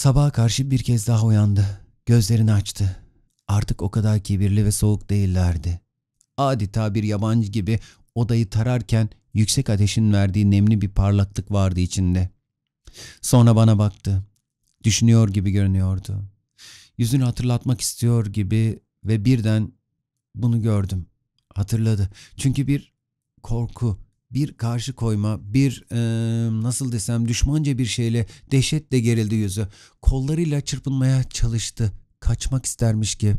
Sabaha karşı bir kez daha uyandı. Gözlerini açtı. Artık o kadar kibirli ve soğuk değillerdi. Adeta bir yabancı gibi odayı tararken yüksek ateşin verdiği nemli bir parlaklık vardı içinde. Sonra bana baktı. Düşünüyor gibi görünüyordu. Yüzünü hatırlatmak istiyor gibi ve birden bunu gördüm. Hatırladı. Çünkü bir korku, bir karşı koyma, bir e, nasıl desem düşmanca bir şeyle dehşetle gerildi yüzü. Kollarıyla çırpınmaya çalıştı. Kaçmak istermiş ki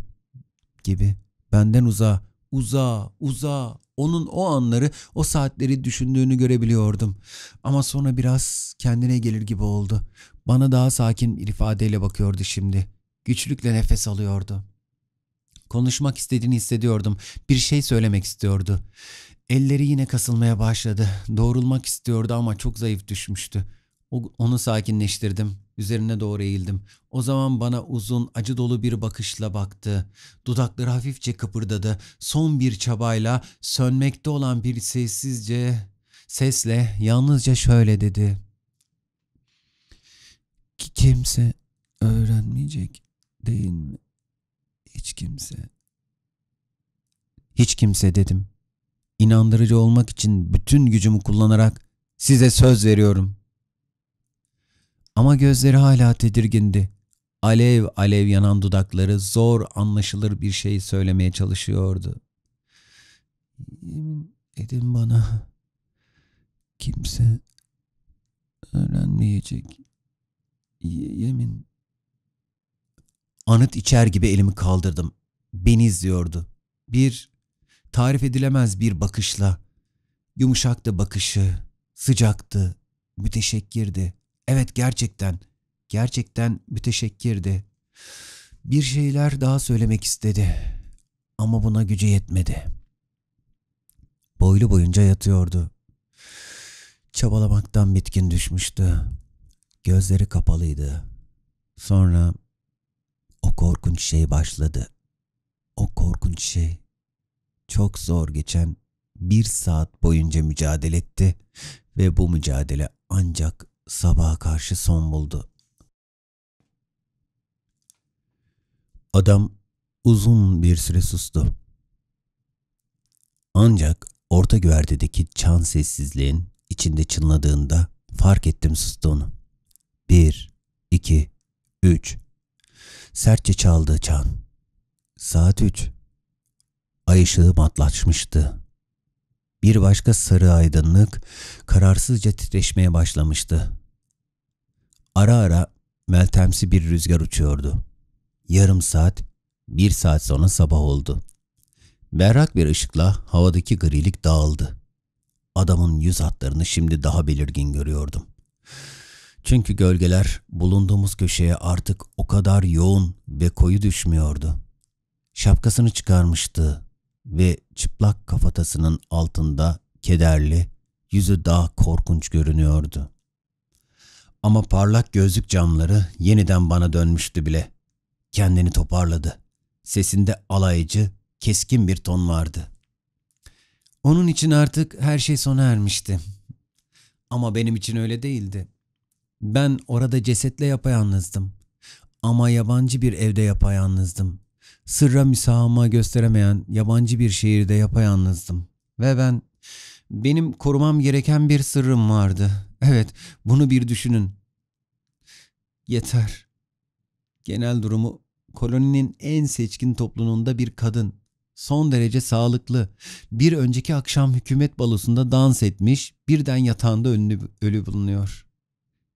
gibi. Benden uzağa, uzağa, uzağa. Onun o anları, o saatleri düşündüğünü görebiliyordum. Ama sonra biraz kendine gelir gibi oldu. Bana daha sakin bir ifadeyle bakıyordu şimdi. Güçlükle nefes alıyordu. Konuşmak istediğini hissediyordum. Bir şey söylemek istiyordu. Elleri yine kasılmaya başladı. Doğrulmak istiyordu ama çok zayıf düşmüştü. Onu sakinleştirdim. Üzerine doğru eğildim. O zaman bana uzun, acı dolu bir bakışla baktı. Dudakları hafifçe kıpırdadı. Son bir çabayla sönmekte olan bir sessizce sesle yalnızca şöyle dedi. Ki kimse öğrenmeyecek değil mi? Hiç kimse. Hiç kimse dedim inandırıcı olmak için bütün gücümü kullanarak size söz veriyorum. Ama gözleri hala tedirgindi. Alev alev yanan dudakları zor anlaşılır bir şey söylemeye çalışıyordu. Yemin edin bana kimse öğrenmeyecek. Yemin. Anıt içer gibi elimi kaldırdım. Beni izliyordu. Bir tarif edilemez bir bakışla. Yumuşaktı bakışı, sıcaktı, müteşekkirdi. Evet gerçekten, gerçekten müteşekkirdi. Bir şeyler daha söylemek istedi ama buna gücü yetmedi. Boylu boyunca yatıyordu. Çabalamaktan bitkin düşmüştü. Gözleri kapalıydı. Sonra o korkunç şey başladı. O korkunç şey çok zor geçen bir saat boyunca mücadele etti ve bu mücadele ancak sabaha karşı son buldu. Adam uzun bir süre sustu. Ancak orta güvertedeki çan sessizliğin içinde çınladığında fark ettim sustuğunu. Bir, iki, üç. Sertçe çaldı çan. Saat üç ay ışığı matlaşmıştı. Bir başka sarı aydınlık kararsızca titreşmeye başlamıştı. Ara ara meltemsi bir rüzgar uçuyordu. Yarım saat, bir saat sonra sabah oldu. Berrak bir ışıkla havadaki grilik dağıldı. Adamın yüz hatlarını şimdi daha belirgin görüyordum. Çünkü gölgeler bulunduğumuz köşeye artık o kadar yoğun ve koyu düşmüyordu. Şapkasını çıkarmıştı ve çıplak kafatasının altında kederli, yüzü daha korkunç görünüyordu. Ama parlak gözlük camları yeniden bana dönmüştü bile. Kendini toparladı. Sesinde alaycı, keskin bir ton vardı. Onun için artık her şey sona ermişti. Ama benim için öyle değildi. Ben orada cesetle yapayalnızdım. Ama yabancı bir evde yapayalnızdım sırra müsamaha gösteremeyen yabancı bir şehirde yapayalnızdım. Ve ben, benim korumam gereken bir sırrım vardı. Evet, bunu bir düşünün. Yeter. Genel durumu koloninin en seçkin topluluğunda bir kadın. Son derece sağlıklı. Bir önceki akşam hükümet balosunda dans etmiş, birden yatağında önlü, ölü bulunuyor.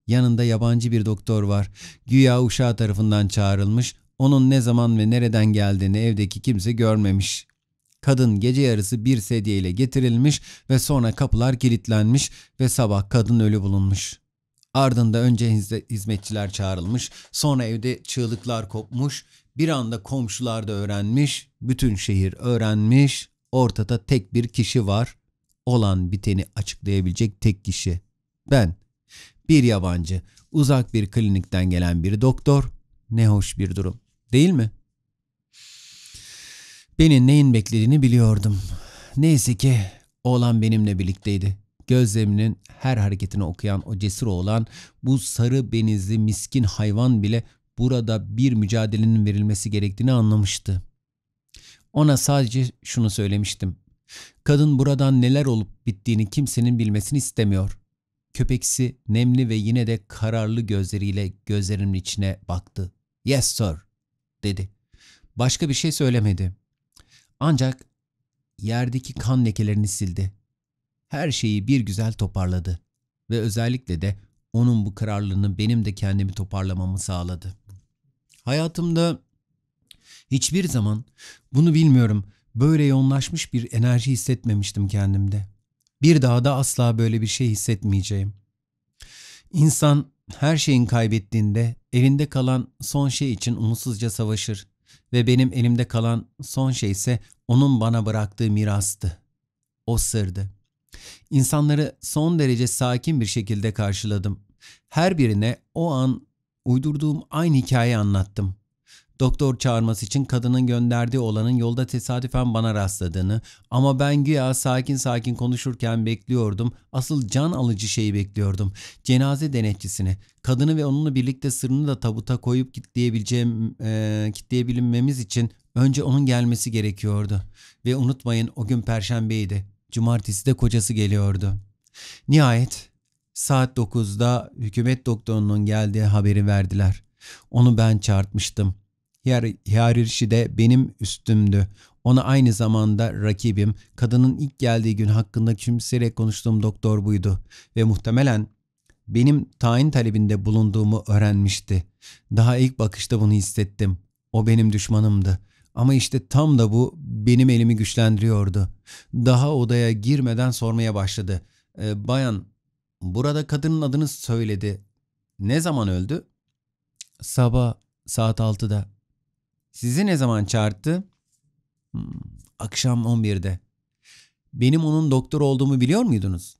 Yanında yabancı bir doktor var. Güya uşağı tarafından çağrılmış onun ne zaman ve nereden geldiğini evdeki kimse görmemiş. Kadın gece yarısı bir sedyeyle getirilmiş ve sonra kapılar kilitlenmiş ve sabah kadın ölü bulunmuş. Ardında önce hizmetçiler çağrılmış, sonra evde çığlıklar kopmuş, bir anda komşular da öğrenmiş, bütün şehir öğrenmiş, ortada tek bir kişi var. Olan biteni açıklayabilecek tek kişi. Ben, bir yabancı, uzak bir klinikten gelen bir doktor, ne hoş bir durum. Değil mi? Beni neyin beklediğini biliyordum. Neyse ki oğlan benimle birlikteydi. Gözlerimin her hareketini okuyan o cesur oğlan bu sarı benizli miskin hayvan bile burada bir mücadelenin verilmesi gerektiğini anlamıştı. Ona sadece şunu söylemiştim. Kadın buradan neler olup bittiğini kimsenin bilmesini istemiyor. Köpeksi nemli ve yine de kararlı gözleriyle gözlerimin içine baktı. Yes sir dedi. Başka bir şey söylemedi. Ancak yerdeki kan lekelerini sildi. Her şeyi bir güzel toparladı ve özellikle de onun bu kararlılığını benim de kendimi toparlamamı sağladı. Hayatımda hiçbir zaman bunu bilmiyorum böyle yoğunlaşmış bir enerji hissetmemiştim kendimde. Bir daha da asla böyle bir şey hissetmeyeceğim. İnsan her şeyin kaybettiğinde elinde kalan son şey için umutsuzca savaşır ve benim elimde kalan son şey ise onun bana bıraktığı mirastı. O sırdı. İnsanları son derece sakin bir şekilde karşıladım. Her birine o an uydurduğum aynı hikayeyi anlattım. Doktor çağırması için kadının gönderdiği olanın yolda tesadüfen bana rastladığını ama ben güya sakin sakin konuşurken bekliyordum. Asıl can alıcı şeyi bekliyordum. Cenaze denetçisini. Kadını ve onunla birlikte sırrını da tabuta koyup kitleyebileceğim, e, kitleyebilmemiz için önce onun gelmesi gerekiyordu. Ve unutmayın o gün perşembeydi. Cumartesi de kocası geliyordu. Nihayet saat 9'da hükümet doktorunun geldiği haberi verdiler. Onu ben çağırtmıştım hiyerarşi de benim üstümdü. Ona aynı zamanda rakibim, kadının ilk geldiği gün hakkında küçümseyerek konuştuğum doktor buydu ve muhtemelen benim tayin talebinde bulunduğumu öğrenmişti. Daha ilk bakışta bunu hissettim. O benim düşmanımdı. Ama işte tam da bu benim elimi güçlendiriyordu. Daha odaya girmeden sormaya başladı. E, bayan, burada kadının adını söyledi. Ne zaman öldü? Sabah saat altıda. Sizi ne zaman çağırdı? Hmm, akşam 11'de. Benim onun doktor olduğumu biliyor muydunuz?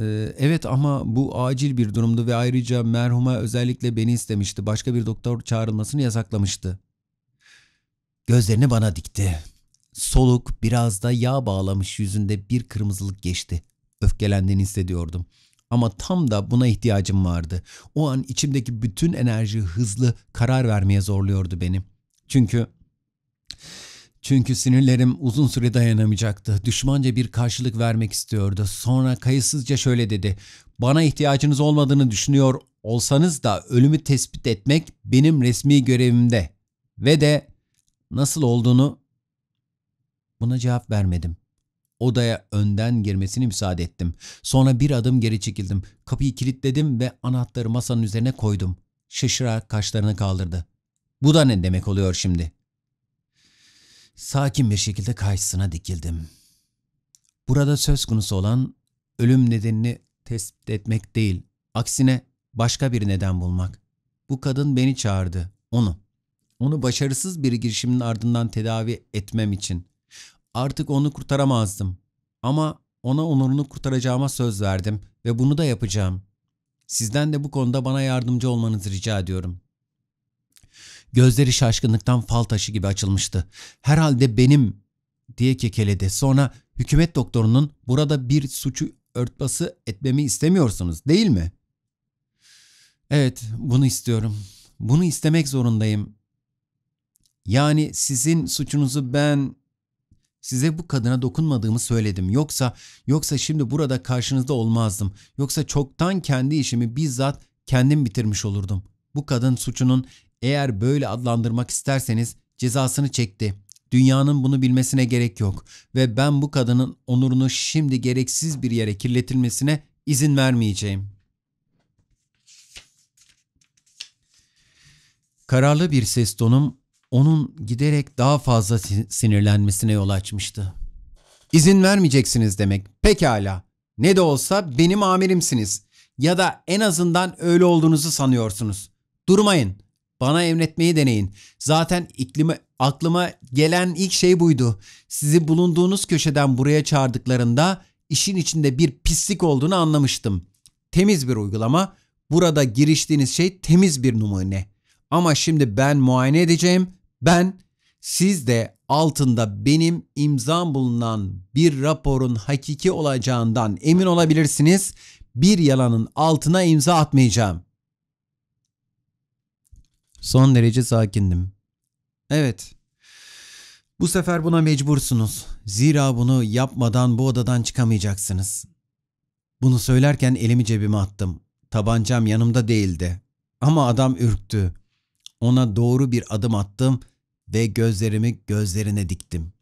Ee, evet ama bu acil bir durumdu ve ayrıca merhuma özellikle beni istemişti. Başka bir doktor çağrılmasını yasaklamıştı. Gözlerini bana dikti. Soluk biraz da yağ bağlamış yüzünde bir kırmızılık geçti. Öfkelendiğini hissediyordum. Ama tam da buna ihtiyacım vardı. O an içimdeki bütün enerji hızlı karar vermeye zorluyordu beni. Çünkü çünkü sinirlerim uzun süre dayanamayacaktı. Düşmanca bir karşılık vermek istiyordu. Sonra kayıtsızca şöyle dedi. Bana ihtiyacınız olmadığını düşünüyor olsanız da ölümü tespit etmek benim resmi görevimde. Ve de nasıl olduğunu buna cevap vermedim. Odaya önden girmesini müsaade ettim. Sonra bir adım geri çekildim. Kapıyı kilitledim ve anahtarı masanın üzerine koydum. Şaşırarak kaşlarını kaldırdı. Bu da ne demek oluyor şimdi? Sakin bir şekilde karşısına dikildim. Burada söz konusu olan ölüm nedenini tespit etmek değil, aksine başka bir neden bulmak. Bu kadın beni çağırdı, onu. Onu başarısız bir girişimin ardından tedavi etmem için. Artık onu kurtaramazdım. Ama ona onurunu kurtaracağıma söz verdim ve bunu da yapacağım. Sizden de bu konuda bana yardımcı olmanızı rica ediyorum. Gözleri şaşkınlıktan fal taşı gibi açılmıştı. Herhalde benim diye kekeledi. Sonra hükümet doktorunun burada bir suçu örtbası etmemi istemiyorsunuz değil mi? Evet bunu istiyorum. Bunu istemek zorundayım. Yani sizin suçunuzu ben size bu kadına dokunmadığımı söyledim. Yoksa yoksa şimdi burada karşınızda olmazdım. Yoksa çoktan kendi işimi bizzat kendim bitirmiş olurdum. Bu kadın suçunun eğer böyle adlandırmak isterseniz cezasını çekti. Dünyanın bunu bilmesine gerek yok ve ben bu kadının onurunu şimdi gereksiz bir yere kirletilmesine izin vermeyeceğim. Kararlı bir ses tonum onun giderek daha fazla sinirlenmesine yol açmıştı. İzin vermeyeceksiniz demek. Pekala. Ne de olsa benim amirimsiniz. Ya da en azından öyle olduğunuzu sanıyorsunuz. Durmayın. Bana emretmeyi deneyin. Zaten iklime, aklıma gelen ilk şey buydu. Sizi bulunduğunuz köşeden buraya çağırdıklarında işin içinde bir pislik olduğunu anlamıştım. Temiz bir uygulama. Burada giriştiğiniz şey temiz bir numune. Ama şimdi ben muayene edeceğim. Ben siz de altında benim imzam bulunan bir raporun hakiki olacağından emin olabilirsiniz. Bir yalanın altına imza atmayacağım. Son derece sakindim. Evet. Bu sefer buna mecbursunuz. Zira bunu yapmadan bu odadan çıkamayacaksınız. Bunu söylerken elimi cebime attım. Tabancam yanımda değildi. Ama adam ürktü. Ona doğru bir adım attım ve gözlerimi gözlerine diktim.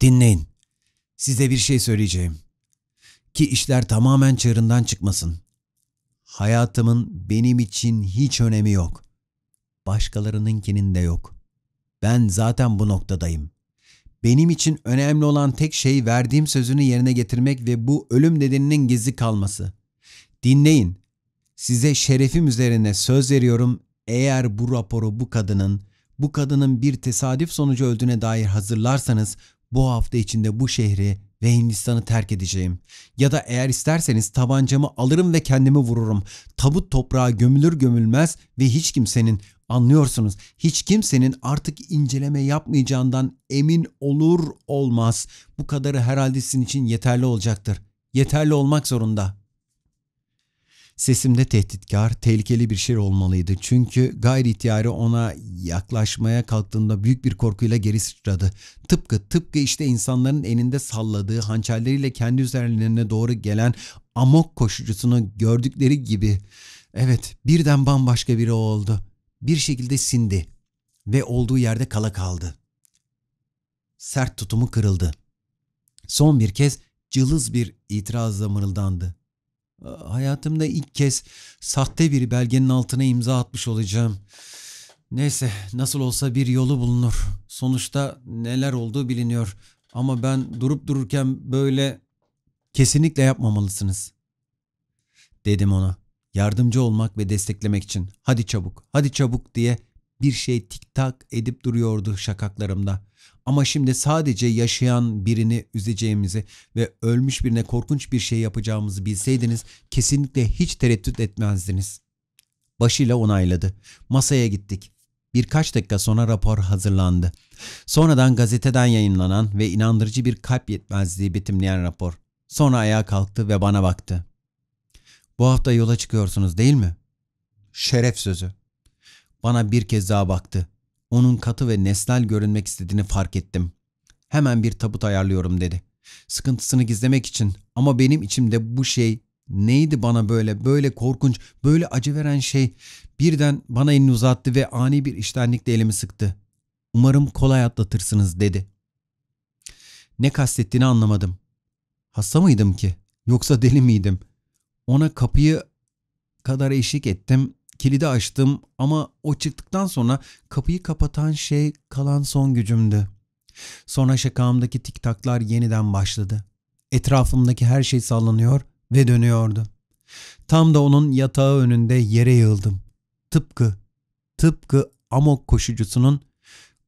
Dinleyin. Size bir şey söyleyeceğim. Ki işler tamamen çığırından çıkmasın. Hayatımın benim için hiç önemi yok. Başkalarınınkinin de yok. Ben zaten bu noktadayım. Benim için önemli olan tek şey verdiğim sözünü yerine getirmek ve bu ölüm nedeninin gizli kalması. Dinleyin. Size şerefim üzerine söz veriyorum. Eğer bu raporu bu kadının, bu kadının bir tesadüf sonucu öldüğüne dair hazırlarsanız bu hafta içinde bu şehri ve Hindistan'ı terk edeceğim. Ya da eğer isterseniz tabancamı alırım ve kendimi vururum. Tabut toprağa gömülür gömülmez ve hiç kimsenin anlıyorsunuz hiç kimsenin artık inceleme yapmayacağından emin olur olmaz bu kadarı herhalde sizin için yeterli olacaktır. Yeterli olmak zorunda.'' Sesimde tehditkar, tehlikeli bir şey olmalıydı. Çünkü gayri ihtiyarı ona yaklaşmaya kalktığında büyük bir korkuyla geri sıçradı. Tıpkı tıpkı işte insanların eninde salladığı, hançerleriyle kendi üzerlerine doğru gelen amok koşucusunu gördükleri gibi. Evet, birden bambaşka biri oldu. Bir şekilde sindi ve olduğu yerde kala kaldı. Sert tutumu kırıldı. Son bir kez cılız bir itirazla mırıldandı. Ee, hayatımda ilk kez sahte bir belgenin altına imza atmış olacağım. Neyse nasıl olsa bir yolu bulunur. Sonuçta neler olduğu biliniyor. Ama ben durup dururken böyle kesinlikle yapmamalısınız. Dedim ona yardımcı olmak ve desteklemek için hadi çabuk hadi çabuk diye bir şey tik tak edip duruyordu şakaklarımda. Ama şimdi sadece yaşayan birini üzeceğimizi ve ölmüş birine korkunç bir şey yapacağımızı bilseydiniz kesinlikle hiç tereddüt etmezdiniz. Başıyla onayladı. Masaya gittik. Birkaç dakika sonra rapor hazırlandı. Sonradan gazeteden yayınlanan ve inandırıcı bir kalp yetmezliği betimleyen rapor. Sonra ayağa kalktı ve bana baktı. Bu hafta yola çıkıyorsunuz değil mi? Şeref sözü. Bana bir kez daha baktı. Onun katı ve nesnel görünmek istediğini fark ettim. Hemen bir tabut ayarlıyorum dedi. Sıkıntısını gizlemek için ama benim içimde bu şey neydi bana böyle, böyle korkunç, böyle acı veren şey birden bana elini uzattı ve ani bir iştenlikle elimi sıktı. Umarım kolay atlatırsınız dedi. Ne kastettiğini anlamadım. Hasta mıydım ki? Yoksa deli miydim? Ona kapıyı kadar eşlik ettim Kilidi açtım ama o çıktıktan sonra kapıyı kapatan şey kalan son gücümdü. Sonra şakamdaki tiktaklar yeniden başladı. Etrafımdaki her şey sallanıyor ve dönüyordu. Tam da onun yatağı önünde yere yığıldım. Tıpkı, tıpkı amok koşucusunun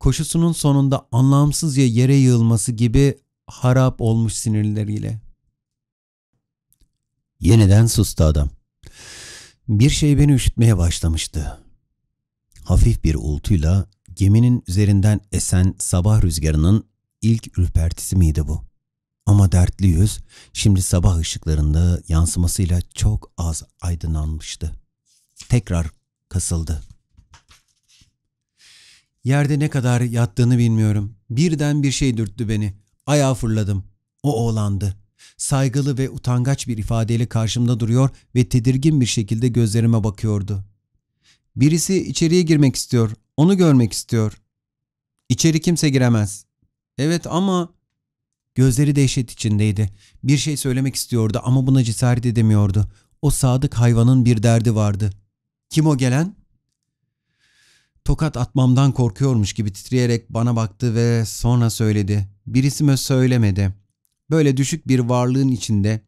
koşusunun sonunda anlamsızca yere yığılması gibi harap olmuş sinirleriyle. Yeniden sustu adam. Bir şey beni üşütmeye başlamıştı. Hafif bir ultuyla geminin üzerinden esen sabah rüzgarının ilk ürpertisi miydi bu? Ama dertli yüz şimdi sabah ışıklarında yansımasıyla çok az aydınlanmıştı. Tekrar kasıldı. Yerde ne kadar yattığını bilmiyorum. Birden bir şey dürttü beni. Ayağa fırladım. O oğlandı saygılı ve utangaç bir ifadeyle karşımda duruyor ve tedirgin bir şekilde gözlerime bakıyordu. Birisi içeriye girmek istiyor, onu görmek istiyor. İçeri kimse giremez. Evet ama... Gözleri dehşet içindeydi. Bir şey söylemek istiyordu ama buna cesaret edemiyordu. O sadık hayvanın bir derdi vardı. Kim o gelen? Tokat atmamdan korkuyormuş gibi titreyerek bana baktı ve sonra söyledi. Birisi mi söylemedi. Böyle düşük bir varlığın içinde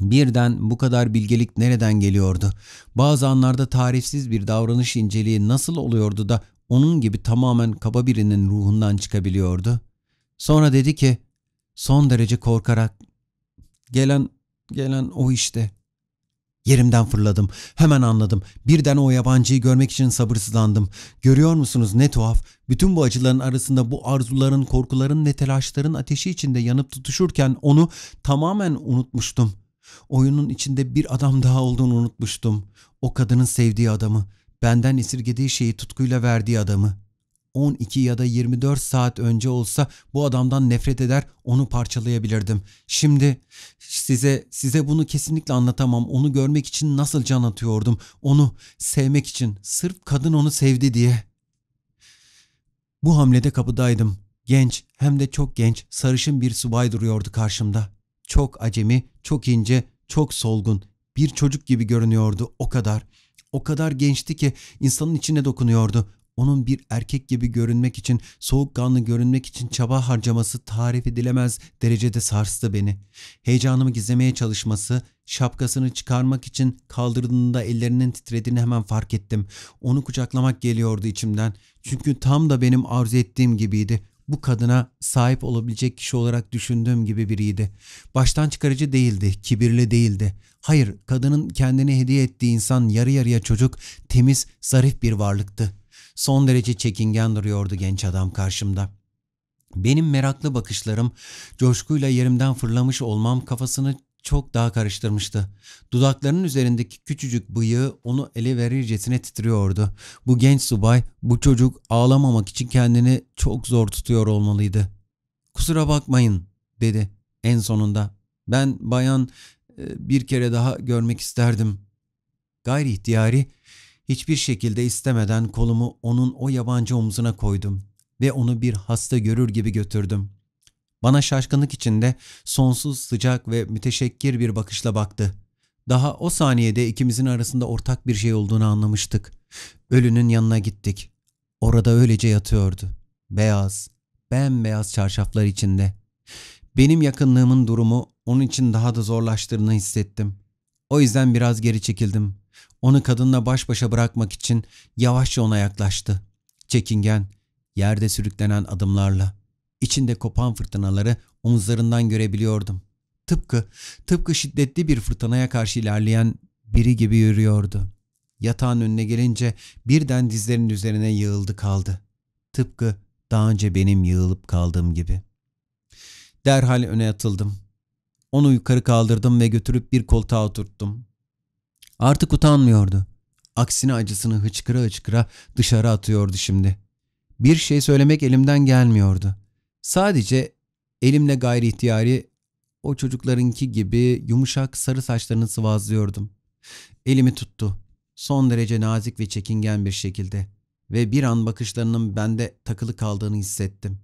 birden bu kadar bilgelik nereden geliyordu? Bazı anlarda tarifsiz bir davranış inceliği nasıl oluyordu da onun gibi tamamen kaba birinin ruhundan çıkabiliyordu? Sonra dedi ki son derece korkarak gelen gelen o işte Yerimden fırladım. Hemen anladım. Birden o yabancıyı görmek için sabırsızlandım. Görüyor musunuz ne tuhaf. Bütün bu acıların arasında bu arzuların, korkuların ve telaşların ateşi içinde yanıp tutuşurken onu tamamen unutmuştum. Oyunun içinde bir adam daha olduğunu unutmuştum. O kadının sevdiği adamı, benden esirgediği şeyi tutkuyla verdiği adamı. 12 ya da 24 saat önce olsa bu adamdan nefret eder, onu parçalayabilirdim. Şimdi size size bunu kesinlikle anlatamam. Onu görmek için nasıl can atıyordum? Onu sevmek için, sırf kadın onu sevdi diye. Bu hamlede kapıdaydım. Genç, hem de çok genç, sarışın bir subay duruyordu karşımda. Çok acemi, çok ince, çok solgun. Bir çocuk gibi görünüyordu o kadar. O kadar gençti ki insanın içine dokunuyordu. Onun bir erkek gibi görünmek için, soğukkanlı görünmek için çaba harcaması tarif edilemez derecede sarstı beni. Heyecanımı gizlemeye çalışması, şapkasını çıkarmak için kaldırdığında ellerinin titrediğini hemen fark ettim. Onu kucaklamak geliyordu içimden. Çünkü tam da benim arzu ettiğim gibiydi. Bu kadına sahip olabilecek kişi olarak düşündüğüm gibi biriydi. Baştan çıkarıcı değildi, kibirli değildi. Hayır, kadının kendini hediye ettiği insan yarı yarıya çocuk, temiz, zarif bir varlıktı.'' Son derece çekingen duruyordu genç adam karşımda. Benim meraklı bakışlarım, coşkuyla yerimden fırlamış olmam kafasını çok daha karıştırmıştı. Dudaklarının üzerindeki küçücük bıyığı onu ele verircesine titriyordu. Bu genç subay, bu çocuk ağlamamak için kendini çok zor tutuyor olmalıydı. ''Kusura bakmayın.'' dedi en sonunda. ''Ben bayan e, bir kere daha görmek isterdim.'' Gayri ihtiyari Hiçbir şekilde istemeden kolumu onun o yabancı omzuna koydum ve onu bir hasta görür gibi götürdüm. Bana şaşkınlık içinde sonsuz sıcak ve müteşekkir bir bakışla baktı. Daha o saniyede ikimizin arasında ortak bir şey olduğunu anlamıştık. Ölünün yanına gittik. Orada öylece yatıyordu. Beyaz, bembeyaz çarşaflar içinde. Benim yakınlığımın durumu onun için daha da zorlaştığını hissettim. O yüzden biraz geri çekildim. Onu kadınla baş başa bırakmak için yavaşça ona yaklaştı. Çekingen, yerde sürüklenen adımlarla. içinde kopan fırtınaları omuzlarından görebiliyordum. Tıpkı, tıpkı şiddetli bir fırtınaya karşı ilerleyen biri gibi yürüyordu. Yatağın önüne gelince birden dizlerinin üzerine yığıldı kaldı. Tıpkı daha önce benim yığılıp kaldığım gibi. Derhal öne atıldım. Onu yukarı kaldırdım ve götürüp bir koltuğa oturttum. Artık utanmıyordu. Aksine acısını hıçkıra hıçkıra dışarı atıyordu şimdi. Bir şey söylemek elimden gelmiyordu. Sadece elimle gayri ihtiyari o çocuklarınki gibi yumuşak sarı saçlarını sıvazlıyordum. Elimi tuttu. Son derece nazik ve çekingen bir şekilde ve bir an bakışlarının bende takılı kaldığını hissettim.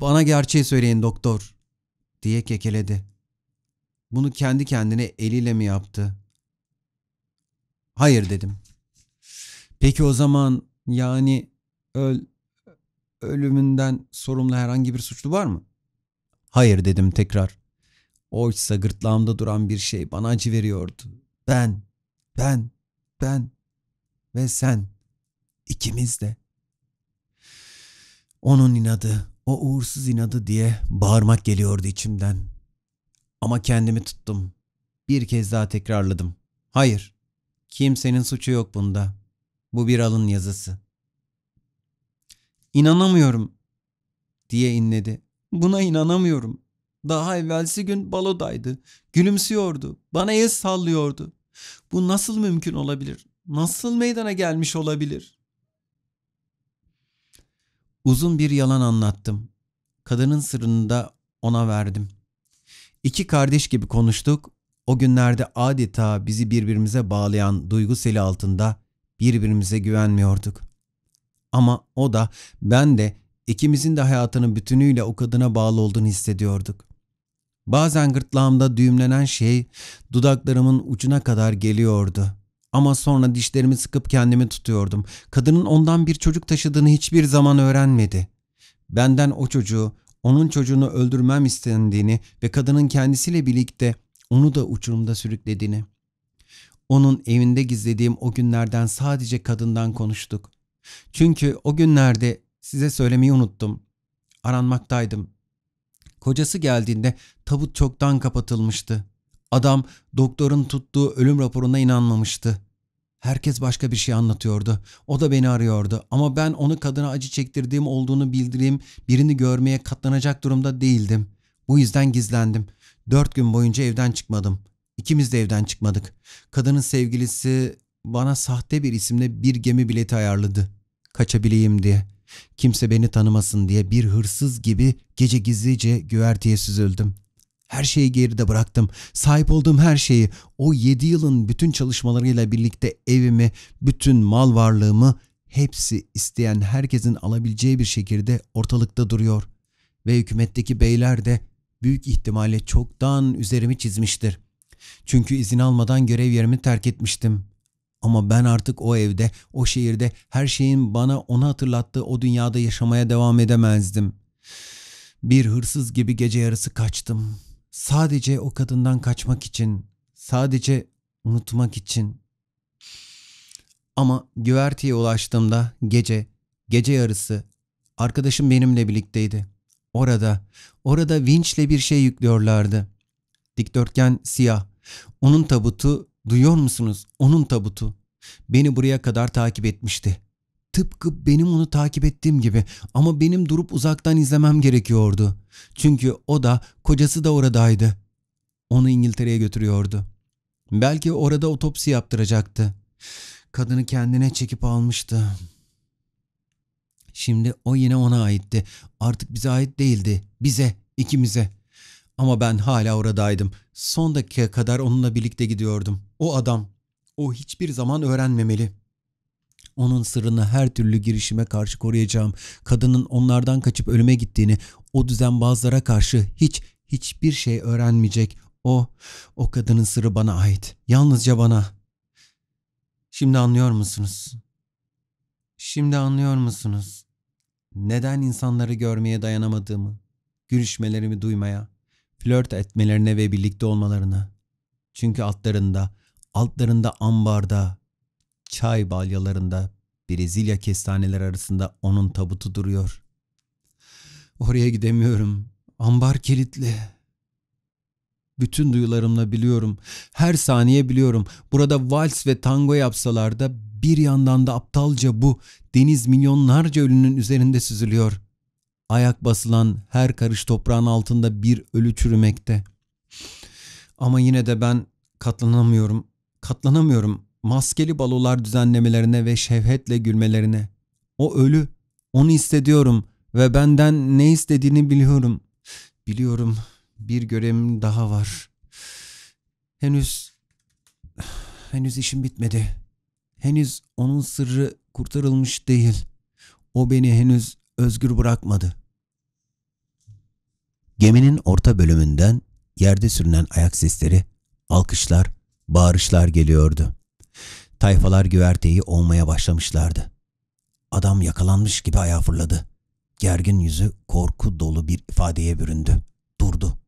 "Bana gerçeği söyleyin doktor." diye kekeledi. Bunu kendi kendine eliyle mi yaptı? Hayır dedim. Peki o zaman yani öl ölümünden sorumlu herhangi bir suçlu var mı? Hayır dedim tekrar. Oysa gırtlağımda duran bir şey bana acı veriyordu. Ben, ben, ben ve sen. ikimiz de. Onun inadı, o uğursuz inadı diye bağırmak geliyordu içimden. Ama kendimi tuttum. Bir kez daha tekrarladım. Hayır, Kimsenin suçu yok bunda. Bu bir alın yazısı. İnanamıyorum diye inledi. Buna inanamıyorum. Daha evvelsi gün balodaydı. Gülümsüyordu. Bana el sallıyordu. Bu nasıl mümkün olabilir? Nasıl meydana gelmiş olabilir? Uzun bir yalan anlattım. Kadının sırrını da ona verdim. İki kardeş gibi konuştuk o günlerde adeta bizi birbirimize bağlayan duygu seli altında birbirimize güvenmiyorduk. Ama o da ben de ikimizin de hayatının bütünüyle o kadına bağlı olduğunu hissediyorduk. Bazen gırtlağımda düğümlenen şey dudaklarımın ucuna kadar geliyordu. Ama sonra dişlerimi sıkıp kendimi tutuyordum. Kadının ondan bir çocuk taşıdığını hiçbir zaman öğrenmedi. Benden o çocuğu, onun çocuğunu öldürmem istendiğini ve kadının kendisiyle birlikte onu da uçurumda sürüklediğini. Onun evinde gizlediğim o günlerden sadece kadından konuştuk. Çünkü o günlerde size söylemeyi unuttum. Aranmaktaydım. Kocası geldiğinde tabut çoktan kapatılmıştı. Adam doktorun tuttuğu ölüm raporuna inanmamıştı. Herkes başka bir şey anlatıyordu. O da beni arıyordu ama ben onu kadına acı çektirdiğim olduğunu bildireyim birini görmeye katlanacak durumda değildim. Bu yüzden gizlendim. Dört gün boyunca evden çıkmadım. İkimiz de evden çıkmadık. Kadının sevgilisi bana sahte bir isimle bir gemi bileti ayarladı. Kaçabileyim diye. Kimse beni tanımasın diye bir hırsız gibi gece gizlice güverteye süzüldüm. Her şeyi geride bıraktım. Sahip olduğum her şeyi, o yedi yılın bütün çalışmalarıyla birlikte evimi, bütün mal varlığımı, hepsi isteyen herkesin alabileceği bir şekilde ortalıkta duruyor. Ve hükümetteki beyler de büyük ihtimalle çoktan üzerimi çizmiştir. Çünkü izin almadan görev yerimi terk etmiştim. Ama ben artık o evde, o şehirde her şeyin bana onu hatırlattığı o dünyada yaşamaya devam edemezdim. Bir hırsız gibi gece yarısı kaçtım. Sadece o kadından kaçmak için, sadece unutmak için. Ama güverteye ulaştığımda gece, gece yarısı arkadaşım benimle birlikteydi.'' Orada, orada vinçle bir şey yüklüyorlardı. Dikdörtgen siyah. Onun tabutu, duyuyor musunuz? Onun tabutu. Beni buraya kadar takip etmişti. Tıpkı benim onu takip ettiğim gibi ama benim durup uzaktan izlemem gerekiyordu. Çünkü o da, kocası da oradaydı. Onu İngiltere'ye götürüyordu. Belki orada otopsi yaptıracaktı. Kadını kendine çekip almıştı.'' Şimdi o yine ona aitti. Artık bize ait değildi. Bize, ikimize. Ama ben hala oradaydım. Son dakika kadar onunla birlikte gidiyordum. O adam, o hiçbir zaman öğrenmemeli. Onun sırrını her türlü girişime karşı koruyacağım. Kadının onlardan kaçıp ölüme gittiğini, o düzenbazlara karşı hiç, hiçbir şey öğrenmeyecek. O, o kadının sırrı bana ait. Yalnızca bana. Şimdi anlıyor musunuz? Şimdi anlıyor musunuz? Neden insanları görmeye dayanamadığımı, gülüşmelerimi duymaya, flört etmelerine ve birlikte olmalarına. Çünkü altlarında, altlarında ambarda, çay balyalarında, Brezilya kestaneler arasında onun tabutu duruyor. Oraya gidemiyorum. Ambar kilitli. Bütün duyularımla biliyorum. Her saniye biliyorum. Burada vals ve tango yapsalar da bir yandan da aptalca bu deniz milyonlarca ölünün üzerinde süzülüyor. Ayak basılan her karış toprağın altında bir ölü çürümekte. Ama yine de ben katlanamıyorum, katlanamıyorum maskeli balolar düzenlemelerine ve şevhetle gülmelerine. O ölü, onu istediyorum ve benden ne istediğini biliyorum. Biliyorum, bir görevim daha var. Henüz, henüz işim bitmedi.'' Henüz onun sırrı kurtarılmış değil. O beni henüz özgür bırakmadı. Geminin orta bölümünden yerde sürünen ayak sesleri, alkışlar, bağırışlar geliyordu. Tayfalar güverteyi olmaya başlamışlardı. Adam yakalanmış gibi ayağa fırladı. Gergin yüzü korku dolu bir ifadeye büründü. Durdu.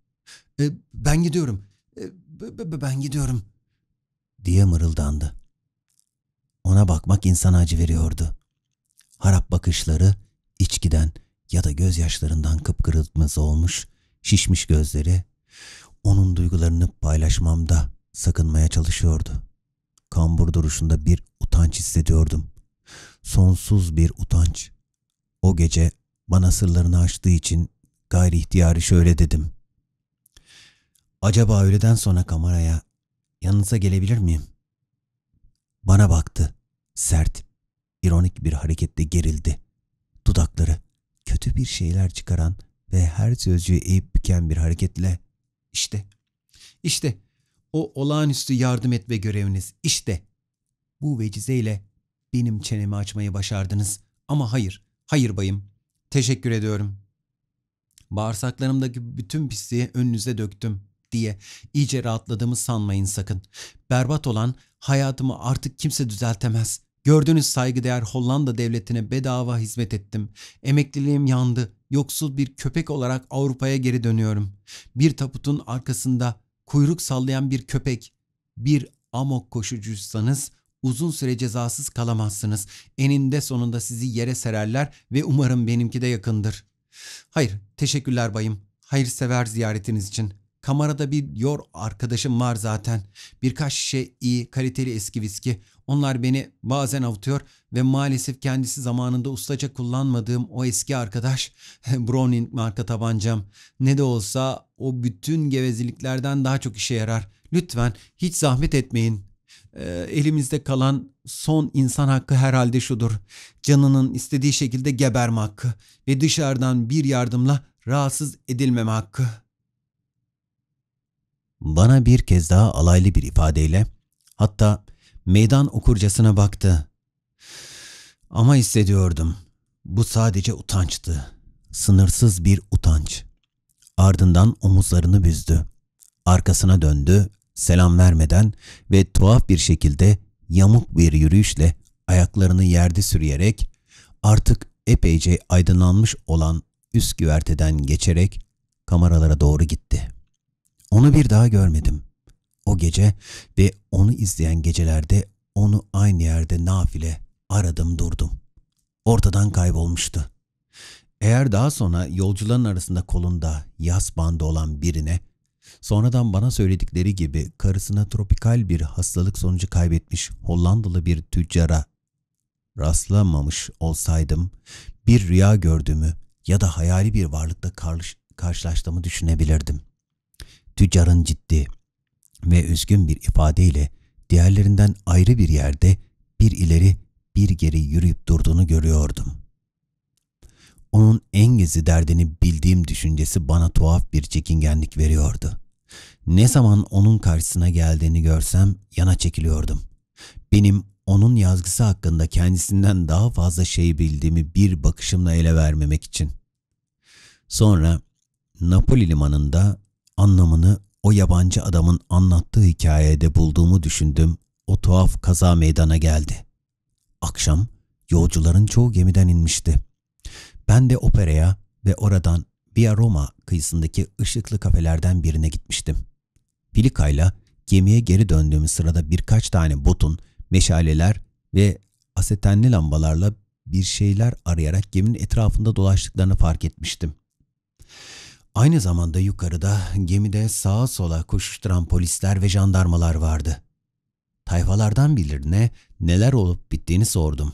E, ben gidiyorum. E, ben gidiyorum. Diye mırıldandı. Ona bakmak insana acı veriyordu. Harap bakışları içkiden ya da gözyaşlarından kıpkırmızı olmuş, şişmiş gözleri onun duygularını paylaşmamda sakınmaya çalışıyordu. Kambur duruşunda bir utanç hissediyordum. Sonsuz bir utanç. O gece bana sırlarını açtığı için gayri ihtiyarı şöyle dedim. Acaba öğleden sonra kameraya yanınıza gelebilir miyim? Bana baktı. Sert, ironik bir hareketle gerildi. Dudakları kötü bir şeyler çıkaran ve her sözcüğü eğip büken bir hareketle işte, işte o olağanüstü yardım etme göreviniz işte. Bu vecizeyle benim çenemi açmayı başardınız ama hayır, hayır bayım. Teşekkür ediyorum. Bağırsaklarımdaki bütün pisliği önünüze döktüm diye iyice rahatladığımı sanmayın sakın. Berbat olan Hayatımı artık kimse düzeltemez. Gördüğünüz saygıdeğer Hollanda devletine bedava hizmet ettim. Emekliliğim yandı. Yoksul bir köpek olarak Avrupa'ya geri dönüyorum. Bir taputun arkasında kuyruk sallayan bir köpek, bir amok koşucuysanız uzun süre cezasız kalamazsınız. Eninde sonunda sizi yere sererler ve umarım benimki de yakındır. Hayır, teşekkürler bayım. Hayırsever ziyaretiniz için. Kamerada bir yor arkadaşım var zaten. Birkaç şişe iyi kaliteli eski viski. Onlar beni bazen avutuyor ve maalesef kendisi zamanında ustaca kullanmadığım o eski arkadaş Browning marka tabancam. Ne de olsa o bütün gevezeliklerden daha çok işe yarar. Lütfen hiç zahmet etmeyin. Ee, elimizde kalan son insan hakkı herhalde şudur. Canının istediği şekilde geberme hakkı ve dışarıdan bir yardımla rahatsız edilmeme hakkı.'' Bana bir kez daha alaylı bir ifadeyle, hatta meydan okurcasına baktı. Ama hissediyordum. Bu sadece utançtı. Sınırsız bir utanç. Ardından omuzlarını büzdü. Arkasına döndü, selam vermeden ve tuhaf bir şekilde yamuk bir yürüyüşle ayaklarını yerde sürüyerek artık epeyce aydınlanmış olan üst güverteden geçerek kameralara doğru gitti.'' Onu bir daha görmedim. O gece ve onu izleyen gecelerde onu aynı yerde nafile aradım durdum. Ortadan kaybolmuştu. Eğer daha sonra yolcuların arasında kolunda yas bandı olan birine, sonradan bana söyledikleri gibi karısına tropikal bir hastalık sonucu kaybetmiş Hollandalı bir tüccara rastlanmamış olsaydım, bir rüya gördüğümü ya da hayali bir varlıkla karşılaştığımı düşünebilirdim tüccarın ciddi ve üzgün bir ifadeyle diğerlerinden ayrı bir yerde bir ileri bir geri yürüyüp durduğunu görüyordum. Onun en gizli derdini bildiğim düşüncesi bana tuhaf bir çekingenlik veriyordu. Ne zaman onun karşısına geldiğini görsem yana çekiliyordum. Benim onun yazgısı hakkında kendisinden daha fazla şey bildiğimi bir bakışımla ele vermemek için. Sonra Napoli limanında anlamını o yabancı adamın anlattığı hikayede bulduğumu düşündüm. O tuhaf kaza meydana geldi. Akşam yolcuların çoğu gemiden inmişti. Ben de operaya ve oradan Via Roma kıyısındaki ışıklı kafelerden birine gitmiştim. Pilika'yla gemiye geri döndüğüm sırada birkaç tane botun, meşaleler ve asetenli lambalarla bir şeyler arayarak geminin etrafında dolaştıklarını fark etmiştim. Aynı zamanda yukarıda gemide sağa sola koşuşturan polisler ve jandarmalar vardı. Tayfalardan bilirine neler olup bittiğini sordum.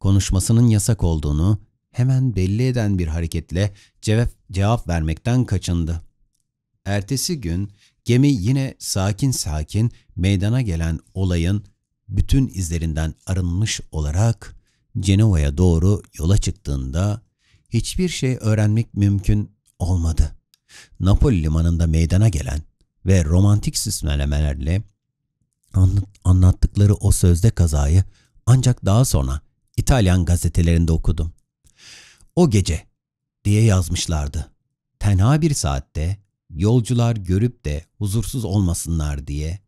Konuşmasının yasak olduğunu hemen belli eden bir hareketle cevap, cevap vermekten kaçındı. Ertesi gün gemi yine sakin sakin meydana gelen olayın bütün izlerinden arınmış olarak Cenova'ya doğru yola çıktığında hiçbir şey öğrenmek mümkün olmadı. Napoli limanında meydana gelen ve romantik süslemelerle anlattıkları o sözde kazayı ancak daha sonra İtalyan gazetelerinde okudum. O gece diye yazmışlardı. Tenha bir saatte yolcular görüp de huzursuz olmasınlar diye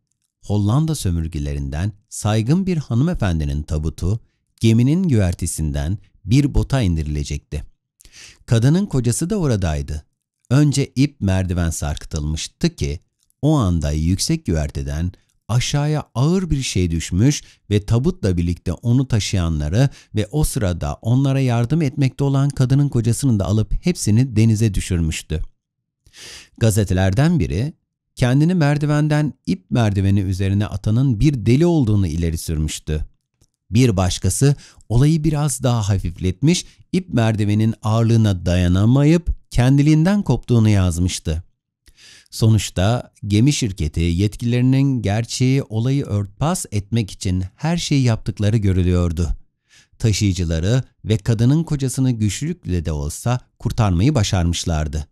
Hollanda sömürgelerinden saygın bir hanımefendinin tabutu geminin güvertesinden bir bota indirilecekti. Kadının kocası da oradaydı. Önce ip merdiven sarkıtılmıştı ki o anda yüksek güverteden aşağıya ağır bir şey düşmüş ve tabutla birlikte onu taşıyanları ve o sırada onlara yardım etmekte olan kadının kocasını da alıp hepsini denize düşürmüştü. Gazetelerden biri kendini merdivenden ip merdiveni üzerine atanın bir deli olduğunu ileri sürmüştü. Bir başkası olayı biraz daha hafifletmiş, ip merdivenin ağırlığına dayanamayıp kendiliğinden koptuğunu yazmıştı. Sonuçta gemi şirketi yetkililerinin gerçeği olayı örtbas etmek için her şeyi yaptıkları görülüyordu. Taşıyıcıları ve kadının kocasını güçlükle de olsa kurtarmayı başarmışlardı.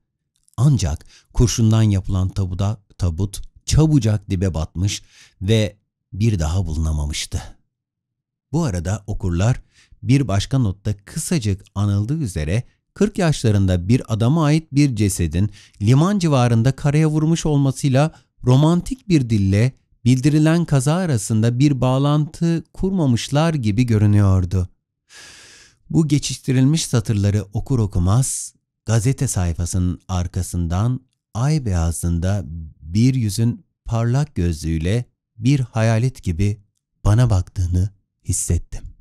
Ancak kurşundan yapılan tabuda, tabut çabucak dibe batmış ve bir daha bulunamamıştı. Bu arada okurlar bir başka notta kısacık anıldığı üzere 40 yaşlarında bir adama ait bir cesedin liman civarında karaya vurmuş olmasıyla romantik bir dille bildirilen kaza arasında bir bağlantı kurmamışlar gibi görünüyordu. Bu geçiştirilmiş satırları okur okumaz gazete sayfasının arkasından ay beyazında bir yüzün parlak gözlüğüyle bir hayalet gibi bana baktığını hissettim.